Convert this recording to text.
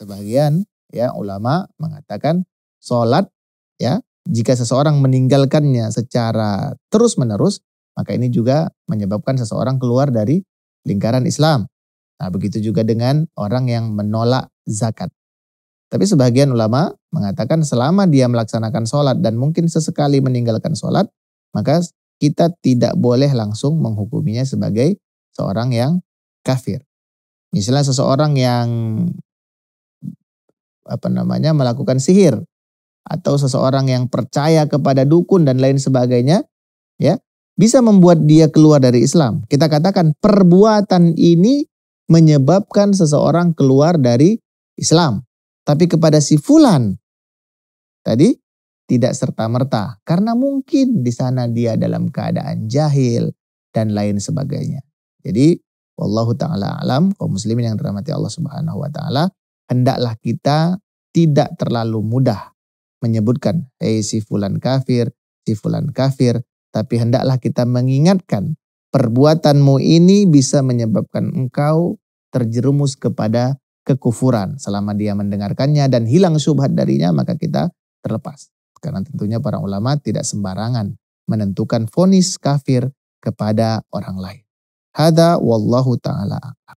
Sebagian ya ulama mengatakan solat, ya jika seseorang meninggalkannya secara terus-menerus maka ini juga menyebabkan seseorang keluar dari lingkaran Islam. Nah, begitu juga dengan orang yang menolak zakat. Tapi sebagian ulama mengatakan selama dia melaksanakan sholat dan mungkin sesekali meninggalkan sholat, maka kita tidak boleh langsung menghukuminya sebagai seorang yang kafir. Misalnya seseorang yang apa namanya melakukan sihir atau seseorang yang percaya kepada dukun dan lain sebagainya ya bisa membuat dia keluar dari Islam. Kita katakan perbuatan ini menyebabkan seseorang keluar dari Islam. Tapi kepada si fulan tadi tidak serta-merta karena mungkin di sana dia dalam keadaan jahil dan lain sebagainya. Jadi wallahu taala alam kaum muslimin yang dirahmati Allah Subhanahu wa taala hendaklah kita tidak terlalu mudah menyebutkan, hei si fulan kafir, si fulan kafir, tapi hendaklah kita mengingatkan perbuatanmu ini bisa menyebabkan engkau terjerumus kepada kekufuran. Selama dia mendengarkannya dan hilang subhat darinya, maka kita terlepas. Karena tentunya para ulama tidak sembarangan menentukan fonis kafir kepada orang lain. Hada wallahu ta'ala